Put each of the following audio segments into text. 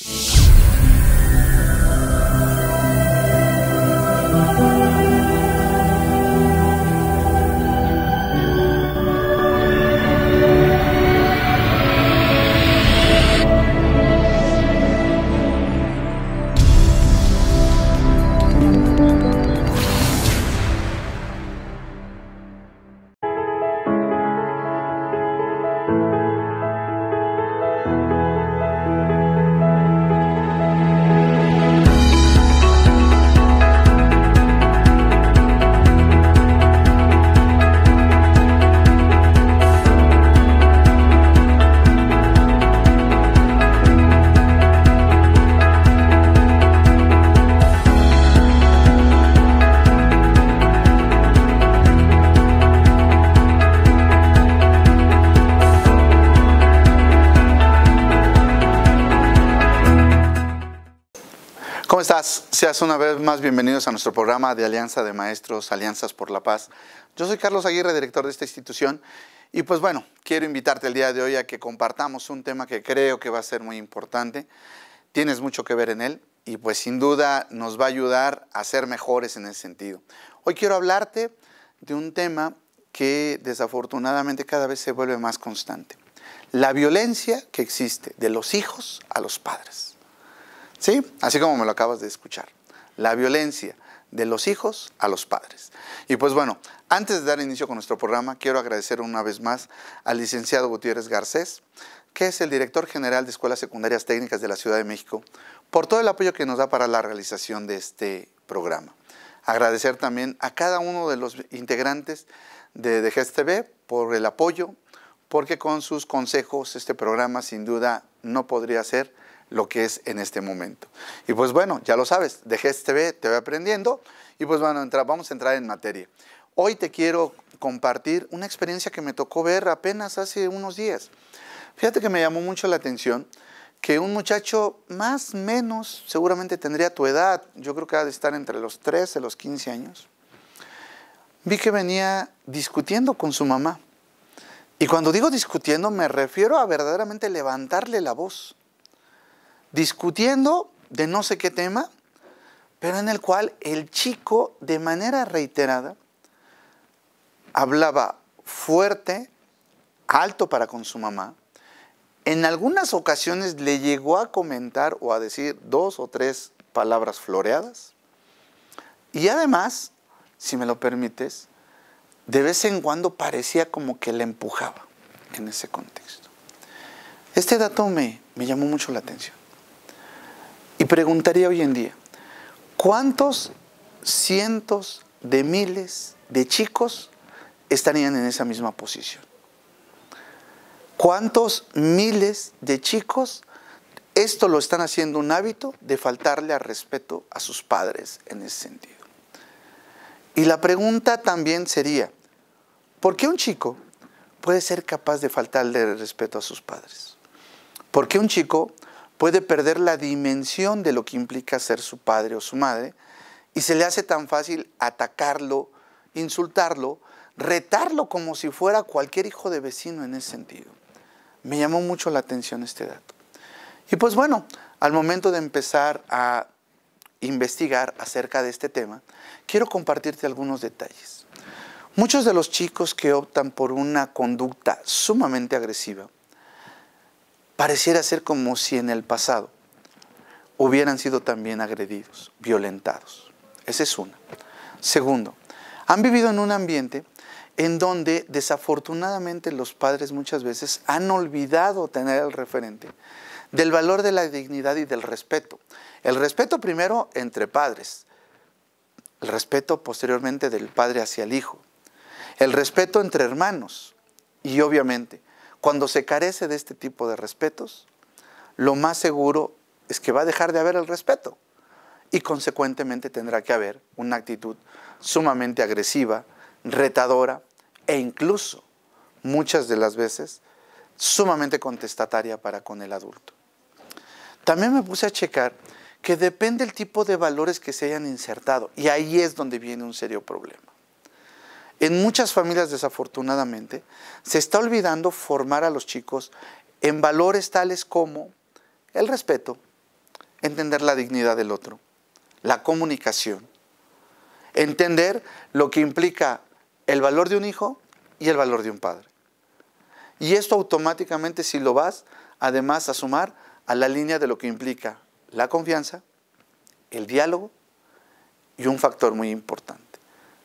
Thank you. ¿Cómo estás? Seas una vez más bienvenidos a nuestro programa de Alianza de Maestros, Alianzas por la Paz. Yo soy Carlos Aguirre, director de esta institución, y pues bueno, quiero invitarte el día de hoy a que compartamos un tema que creo que va a ser muy importante. Tienes mucho que ver en él y pues sin duda nos va a ayudar a ser mejores en ese sentido. Hoy quiero hablarte de un tema que desafortunadamente cada vez se vuelve más constante. La violencia que existe de los hijos a los padres. ¿Sí? Así como me lo acabas de escuchar. La violencia de los hijos a los padres. Y pues bueno, antes de dar inicio con nuestro programa, quiero agradecer una vez más al licenciado Gutiérrez Garcés, que es el director general de Escuelas Secundarias Técnicas de la Ciudad de México, por todo el apoyo que nos da para la realización de este programa. Agradecer también a cada uno de los integrantes de, de por el apoyo, porque con sus consejos este programa sin duda no podría ser lo que es en este momento. Y pues bueno, ya lo sabes, Dejé este TV te voy aprendiendo y pues bueno, vamos a entrar en materia. Hoy te quiero compartir una experiencia que me tocó ver apenas hace unos días. Fíjate que me llamó mucho la atención que un muchacho más menos, seguramente tendría tu edad, yo creo que ha de estar entre los 13 y los 15 años, vi que venía discutiendo con su mamá. Y cuando digo discutiendo me refiero a verdaderamente levantarle la voz discutiendo de no sé qué tema, pero en el cual el chico de manera reiterada hablaba fuerte, alto para con su mamá. En algunas ocasiones le llegó a comentar o a decir dos o tres palabras floreadas. Y además, si me lo permites, de vez en cuando parecía como que le empujaba en ese contexto. Este dato me, llamó mucho la atención preguntaría hoy en día, ¿cuántos cientos de miles de chicos estarían en esa misma posición? ¿Cuántos miles de chicos esto lo están haciendo un hábito de faltarle al respeto a sus padres en ese sentido? Y la pregunta también sería, ¿por qué un chico puede ser capaz de faltarle el respeto a sus padres? ¿Por qué un chico puede perder la dimensión de lo que implica ser su padre o su madre y se le hace tan fácil atacarlo, insultarlo, retarlo como si fuera cualquier hijo de vecino en ese sentido. Me llamó mucho la atención este dato. Y pues bueno, al momento de empezar a investigar acerca de este tema, quiero compartirte algunos detalles. Muchos de los chicos que optan por una conducta sumamente agresiva pareciera ser como si en el pasado hubieran sido también agredidos, violentados. Esa es una. Segundo, han vivido en un ambiente en donde desafortunadamente los padres muchas veces han olvidado tener el referente del valor de la dignidad y del respeto. El respeto primero entre padres, el respeto posteriormente del padre hacia el hijo, el respeto entre hermanos y obviamente cuando se carece de este tipo de respetos, lo más seguro es que va a dejar de haber el respeto y consecuentemente tendrá que haber una actitud sumamente agresiva, retadora e incluso muchas de las veces sumamente contestataria para con el adulto. También me puse a checar que depende el tipo de valores que se hayan insertado y ahí es donde viene un serio problema. En muchas familias, desafortunadamente, se está olvidando formar a los chicos en valores tales como el respeto, entender la dignidad del otro, la comunicación, entender lo que implica el valor de un hijo y el valor de un padre. Y esto automáticamente si lo vas, además, a sumar a la línea de lo que implica la confianza, el diálogo y un factor muy importante.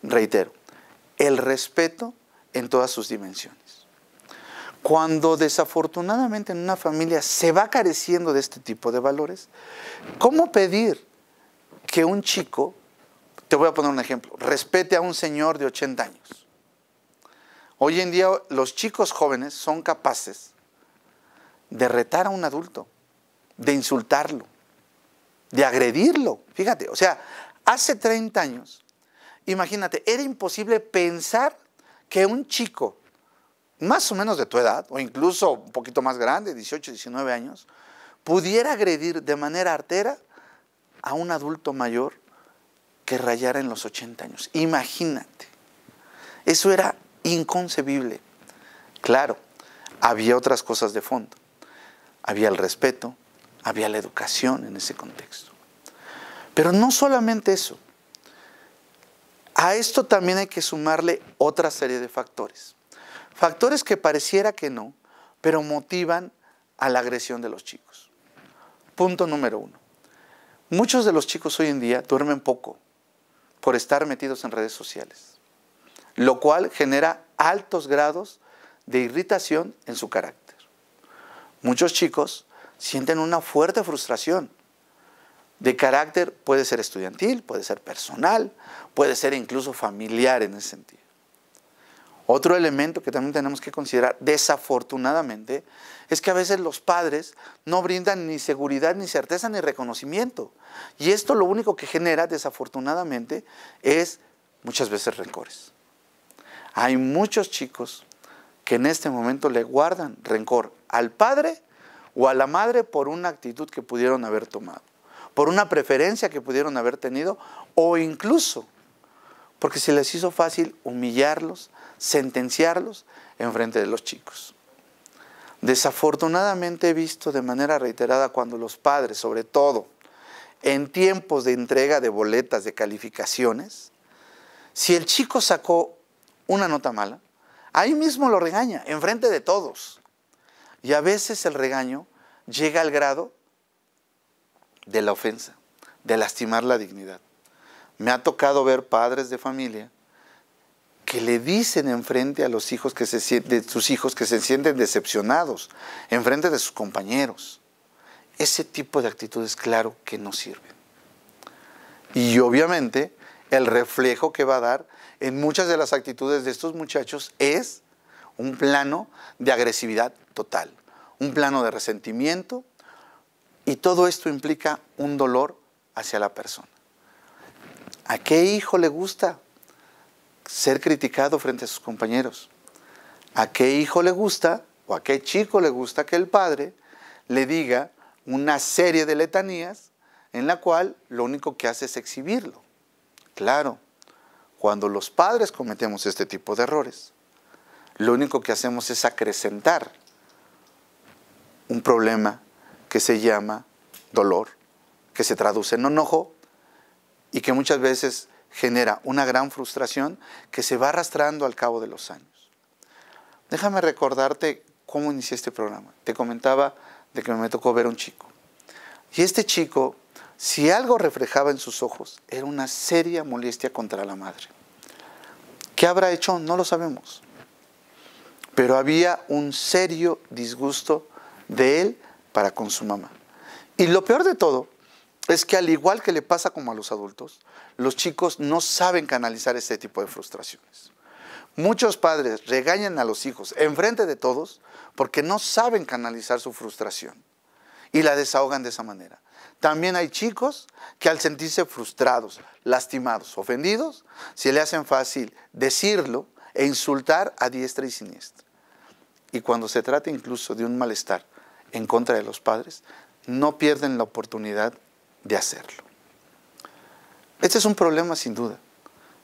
Reitero, el respeto en todas sus dimensiones. Cuando desafortunadamente en una familia se va careciendo de este tipo de valores, ¿cómo pedir que un chico, te voy a poner un ejemplo, respete a un señor de 80 años? Hoy en día los chicos jóvenes son capaces de retar a un adulto, de insultarlo, de agredirlo. Fíjate, o sea, hace 30 años imagínate, era imposible pensar que un chico, más o menos de tu edad, o incluso un poquito más grande, 18, 19 años, pudiera agredir de manera artera a un adulto mayor que rayara en los 80 años. Imagínate. Eso era inconcebible. Claro, había otras cosas de fondo. Había el respeto, había la educación en ese contexto. Pero no solamente eso. A esto también hay que sumarle otra serie de factores. Factores que pareciera que no, pero motivan a la agresión de los chicos. Punto número uno. Muchos de los chicos hoy en día duermen poco por estar metidos en redes sociales, lo cual genera altos grados de irritación en su carácter. Muchos chicos sienten una fuerte frustración de carácter puede ser estudiantil, puede ser personal, puede ser incluso familiar en ese sentido. Otro elemento que también tenemos que considerar, desafortunadamente, es que a veces los padres no brindan ni seguridad, ni certeza, ni reconocimiento. Y esto lo único que genera, desafortunadamente, es muchas veces rencores. Hay muchos chicos que en este momento le guardan rencor al padre o a la madre por una actitud que pudieron haber tomado por una preferencia que pudieron haber tenido o incluso porque se les hizo fácil humillarlos, sentenciarlos en frente de los chicos. Desafortunadamente he visto de manera reiterada cuando los padres, sobre todo en tiempos de entrega de boletas de calificaciones, si el chico sacó una nota mala, ahí mismo lo regaña, enfrente de todos. Y a veces el regaño llega al grado de la ofensa, de lastimar la dignidad. Me ha tocado ver padres de familia que le dicen frente a los hijos que sus hijos que se sienten decepcionados, en frente de sus compañeros. Ese tipo de actitudes, claro que no sirven. Y obviamente el reflejo que va a dar en muchas de las actitudes de estos muchachos es un plano de agresividad total, un plano de resentimiento, y todo esto implica un dolor hacia la persona. ¿A qué hijo le gusta ser criticado frente a sus compañeros? ¿A qué hijo le gusta o a qué chico le gusta que el padre le diga una serie de letanías en la cual lo único que hace es exhibirlo? Claro, cuando los padres cometemos este tipo de errores, lo único que hacemos es acrecentar un problema que se llama dolor, que se traduce en enojo y que muchas veces genera una gran frustración que se va arrastrando al cabo de los años. Déjame recordarte cómo inicié este programa. Te comentaba de que me tocó ver a un chico. Y este chico, si algo reflejaba en sus ojos, era una seria molestia contra la madre. ¿Qué habrá hecho? No lo sabemos. Pero había un serio disgusto de él para con su mamá. Y lo peor de todo es que al igual que le pasa como a los adultos, los chicos no saben canalizar este tipo de frustraciones. Muchos padres regañan a los hijos enfrente de todos porque no saben canalizar su frustración y la desahogan de esa manera. También hay chicos que al sentirse frustrados, lastimados, ofendidos, se le hacen fácil decirlo e insultar a diestra y siniestra. Y cuando se trata incluso de un malestar en contra de los padres, no pierden la oportunidad de hacerlo. Este es un problema sin duda,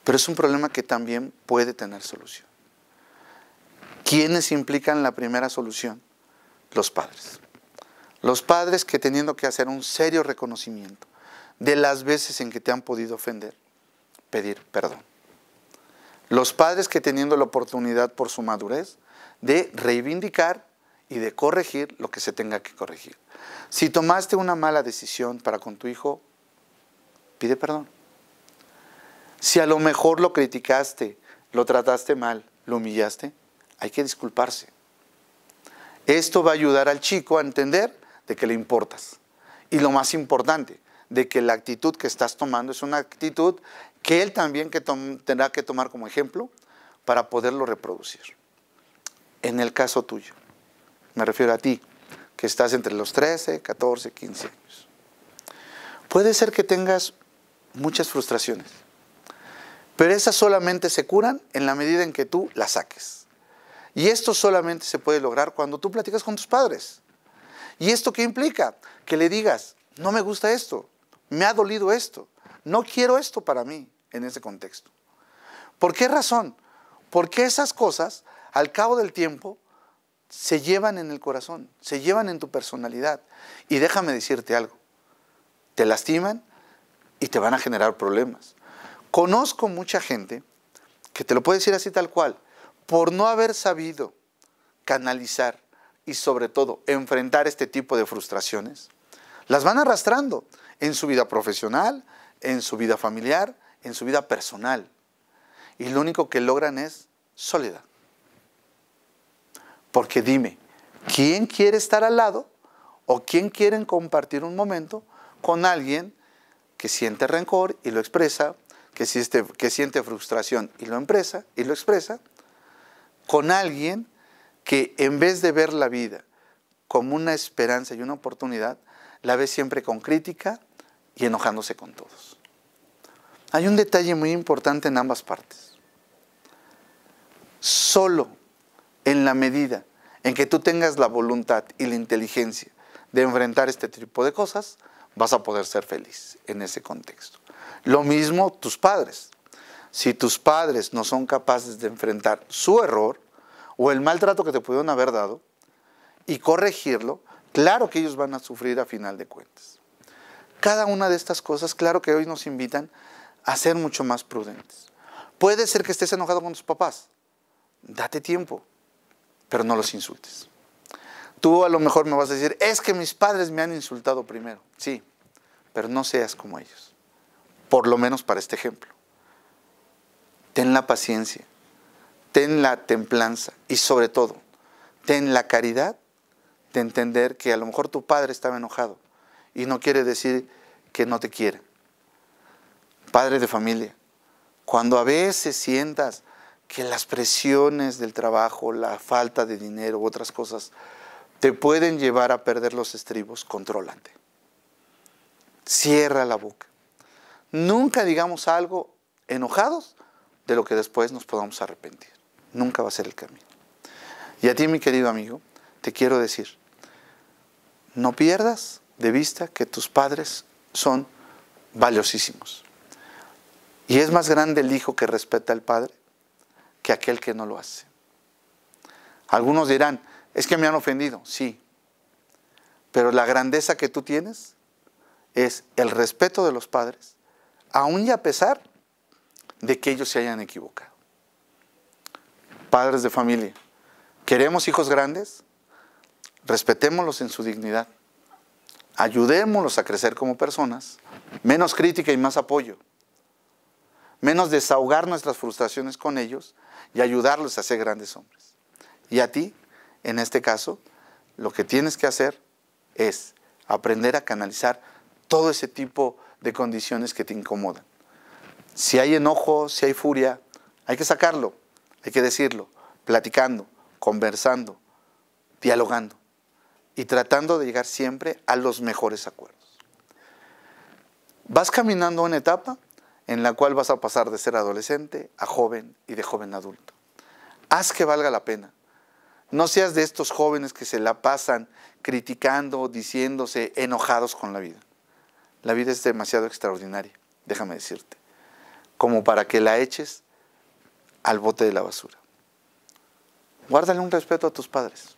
pero es un problema que también puede tener solución. ¿Quiénes implican la primera solución? Los padres. Los padres que teniendo que hacer un serio reconocimiento de las veces en que te han podido ofender, pedir perdón. Los padres que teniendo la oportunidad por su madurez de reivindicar y de corregir lo que se tenga que corregir. Si tomaste una mala decisión para con tu hijo, pide perdón. Si a lo mejor lo criticaste, lo trataste mal, lo humillaste, hay que disculparse. Esto va a ayudar al chico a entender de que le importas. Y lo más importante, de que la actitud que estás tomando es una actitud que él también tendrá que tomar como ejemplo para poderlo reproducir. En el caso tuyo me refiero a ti, que estás entre los 13, 14, 15 años. Puede ser que tengas muchas frustraciones, pero esas solamente se curan en la medida en que tú las saques. Y esto solamente se puede lograr cuando tú platicas con tus padres. ¿Y esto qué implica? Que le digas, no me gusta esto, me ha dolido esto, no quiero esto para mí en ese contexto. ¿Por qué razón? Porque esas cosas, al cabo del tiempo, se llevan en el corazón, se llevan en tu personalidad. Y déjame decirte algo, te lastiman y te van a generar problemas. Conozco mucha gente que te lo puede decir así tal cual, por no haber sabido canalizar y sobre todo enfrentar este tipo de frustraciones, las van arrastrando en su vida profesional, en su vida familiar, en su vida personal. Y lo único que logran es soledad. Porque dime, ¿quién quiere estar al lado o quién quiere compartir un momento con alguien que siente rencor y lo expresa, que, siente, que siente frustración y lo, empresa, y lo expresa, con alguien que en vez de ver la vida como una esperanza y una oportunidad, la ve siempre con crítica y enojándose con todos. Hay un detalle muy importante en ambas partes. Solo en la medida en que tú tengas la voluntad y la inteligencia de enfrentar este tipo de cosas, vas a poder ser feliz en ese contexto. Lo mismo tus padres. Si tus padres no son capaces de enfrentar su error o el maltrato que te pudieron haber dado y corregirlo, claro que ellos van a sufrir a final de cuentas. Cada una de estas cosas, claro que hoy nos invitan a ser mucho más prudentes. Puede ser que estés enojado con tus papás. Date tiempo, pero no los insultes. Tú a lo mejor me vas a decir, es que mis padres me han insultado primero. Sí, pero no seas como ellos. Por lo menos para este ejemplo. Ten la paciencia, ten la templanza y sobre todo, ten la caridad de entender que a lo mejor tu padre estaba enojado y no quiere decir que no te quiere. Padre de familia, cuando a veces sientas que las presiones del trabajo, la falta de dinero, otras cosas, te pueden llevar a perder los estribos, contrólate. Cierra la boca. Nunca digamos algo enojados de lo que después nos podamos arrepentir. Nunca va a ser el camino. Y a ti, mi querido amigo, te quiero decir, no pierdas de vista que tus padres son valiosísimos. Y es más grande el hijo que respeta al padre que aquel que no lo hace. Algunos dirán, es que me han ofendido, sí, pero la grandeza que tú tienes es el respeto de los padres, aun y a pesar de que ellos se hayan equivocado. Padres de familia, queremos hijos grandes, respetémoslos en su dignidad, ayudémoslos a crecer como personas, menos crítica y más apoyo menos desahogar nuestras frustraciones con ellos y ayudarlos a ser grandes hombres. Y a ti, en este caso, lo que tienes que hacer es aprender a canalizar todo ese tipo de condiciones que te incomodan. Si hay enojo, si hay furia, hay que sacarlo, hay que decirlo, platicando, conversando, dialogando y tratando de llegar siempre a los mejores acuerdos. Vas caminando una etapa en la cual vas a pasar de ser adolescente a joven y de joven a adulto. Haz que valga la pena. No seas de estos jóvenes que se la pasan criticando, diciéndose, enojados con la vida. La vida es demasiado extraordinaria, déjame decirte, como para que la eches al bote de la basura. Guárdale un respeto a tus padres,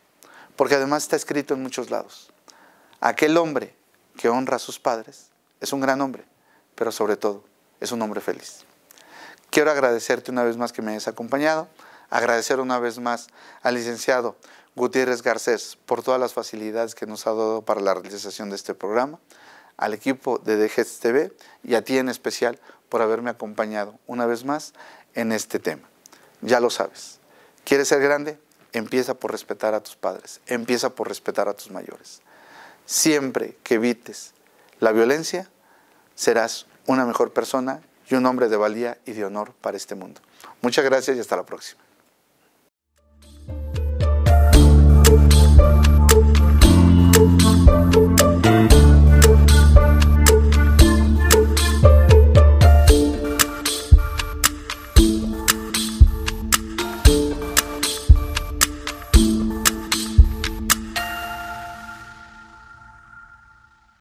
porque además está escrito en muchos lados. Aquel hombre que honra a sus padres es un gran hombre, pero sobre todo es un hombre feliz. Quiero agradecerte una vez más que me hayas acompañado, agradecer una vez más al licenciado Gutiérrez Garcés por todas las facilidades que nos ha dado para la realización de este programa, al equipo de DGES y a ti en especial por haberme acompañado una vez más en este tema. Ya lo sabes, ¿quieres ser grande? Empieza por respetar a tus padres, empieza por respetar a tus mayores. Siempre que evites la violencia, serás una mejor persona y un hombre de valía y de honor para este mundo. Muchas gracias y hasta la próxima.